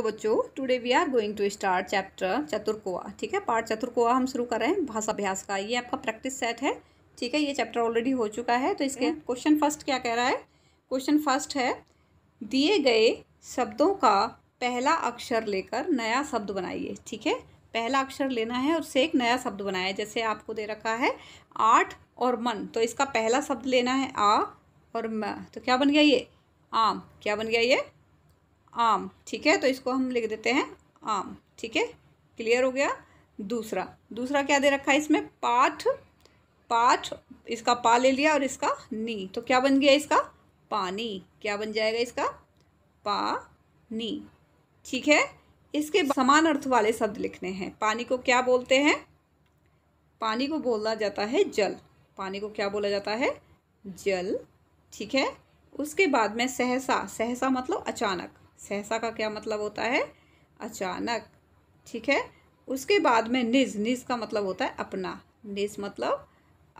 Hello बच्चों today we are going to start chapter चतुर्कोआ ठीक है पार्ट चतुर्कोआ हम शुरू कर रहे हैं भाषा अभ्यास का ये आपका प्रैक्टिस सेट है ठीक है ये चैप्टर ऑलरेडी हो चुका है तो इसके क्वेश्चन हम्म। फर्स्ट क्या कह रहा है क्वेश्चन फर्स्ट है दिए गए शब्दों का पहला अक्षर लेकर नया शब्द बनाइए ठीक है पहला अक्षर लेना है और उससे एक नया शब्द बनाया जैसे आपको दे रखा है आठ और मन तो इसका पहला शब्द लेना है आ और म तो क्या बन गया ये आम क्या बन गया ये आम ठीक है तो इसको हम लिख देते हैं आम ठीक है क्लियर हो गया दूसरा दूसरा क्या दे रखा है इसमें पाठ पाठ इसका पा ले लिया और इसका नी तो क्या बन गया इसका पानी क्या बन जाएगा इसका पा नी ठीक है इसके समान अर्थ वाले शब्द लिखने हैं पानी को क्या बोलते हैं पानी को बोला जाता है जल पानी को क्या बोला जाता है जल ठीक है उसके बाद में सहसा सहसा मतलब अचानक सहसा का क्या मतलब होता है अचानक ठीक है उसके बाद में निज निज का मतलब होता है अपना निज मतलब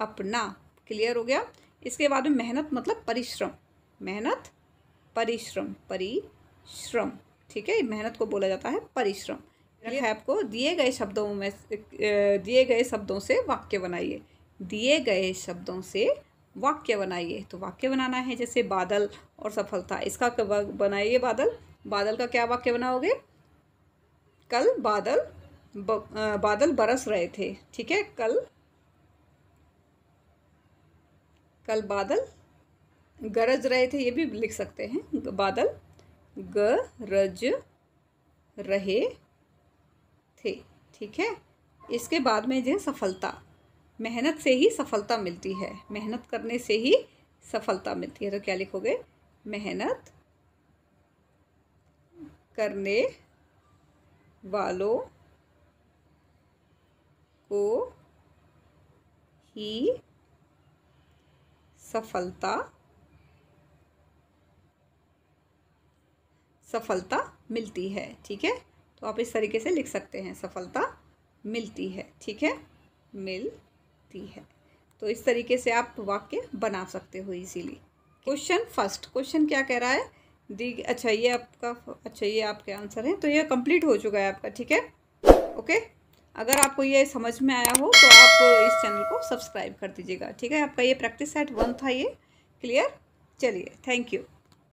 अपना क्लियर हो गया इसके बाद में मेहनत मतलब परिश्रम मेहनत परिश्रम परिश्रम ठीक है मेहनत को बोला जाता है परिश्रम है आपको दिए गए शब्दों में दिए गए शब्दों से वाक्य बनाइए दिए गए शब्दों से वाक्य बनाइए तो वाक्य बनाना है जैसे बादल और सफलता इसका बनाइए बादल बादल का क्या वाक्य बनाओगे कल बादल ब, आ, बादल बरस रहे थे ठीक है कल कल बादल गरज रहे थे ये भी लिख सकते हैं बादल गरज रहे थे ठीक है इसके बाद में जो सफलता मेहनत से ही सफलता मिलती है मेहनत करने से ही सफलता मिलती है तो क्या लिखोगे मेहनत करने वालों को ही सफलता सफलता मिलती है ठीक है तो आप इस तरीके से लिख सकते हैं सफलता मिलती है ठीक है मिलती है तो इस तरीके से आप वाक्य बना सकते हो इजीली क्वेश्चन फर्स्ट क्वेश्चन क्या कह रहा है दी अच्छा ये आपका अच्छा ये आपके आंसर हैं तो ये कंप्लीट हो चुका है आपका ठीक है ओके अगर आपको ये समझ में आया हो तो आप इस चैनल को सब्सक्राइब कर दीजिएगा ठीक है आपका ये प्रैक्टिस सेट वन था ये क्लियर चलिए थैंक यू